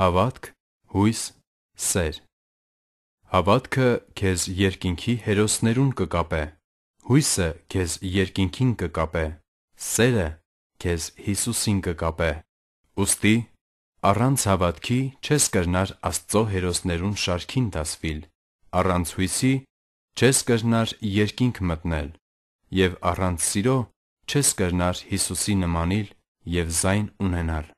Հավատք, հույս, սեր Հավատքը քեզ երկինքի հերոսներուն կկապե, հույսը քեզ երկինքին կկապե, սերը քեզ Հիսուսին կկապե։ Ոստի առանց հավատքի չես կրնար Աստծո հերոսներուն շարքին դասվիլ, առանց հույսի չես կրնար երկինք մտնել, եւ առանց սիրո չես կրնար Հիսուսի նմանիլ եւ զայն ունենալ։